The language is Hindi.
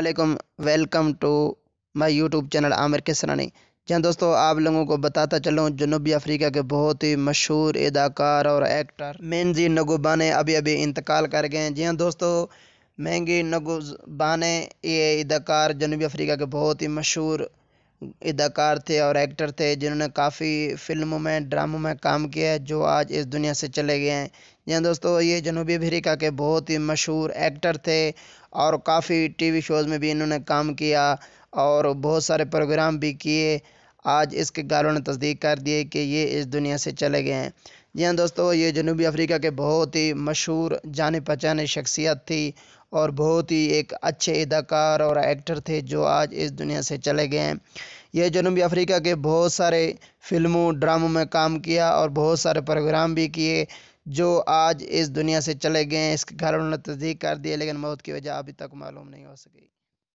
अल्लाम welcome to my YouTube channel Aamir Kisrani जहाँ दोस्तों आप लोगों को बताता चलूँ जनूबी अफ्रीका के बहुत ही मशहूर अदाकार और एक्टर मेनजी नगुबाने अभी अभी इंतकाल कर गए हैं जी हाँ दोस्तों महंगी नगुबाने ये अदाकार जनूबी अफ्रीका के बहुत ही मशहूर अदाकार थे और एक्टर थे जिन्होंने काफ़ी फ़िल्मों में ड्रामों में काम किया है जो आज इस दुनिया से चले गए हैं जी हाँ दोस्तों ये जनूबी अफ्रीका के बहुत ही मशहूर एक्टर थे और काफ़ी टीवी शोज़ में भी इन्होंने काम किया और बहुत सारे प्रोग्राम भी किए आज इसके गालों ने तस्दीक कर दिए कि ये इस दुनिया से चले गए हैं जी हाँ दोस्तों ये जनूबी अफ्रीका के बहुत ही मशहूर जाने पहचाने शख्सियत थी और बहुत ही एक अच्छे अदाकार और एक्टर थे जो आज इस दुनिया से चले गए हैं यह जनूबी अफ्रीका के बहुत सारे फिल्मों ड्रामों में काम किया और बहुत सारे प्रोग्राम भी किए जो आज इस दुनिया से चले गए इसके घर उन्होंने तस्दीक कर दी लेकिन मौत की वजह अभी तक मालूम नहीं हो सकी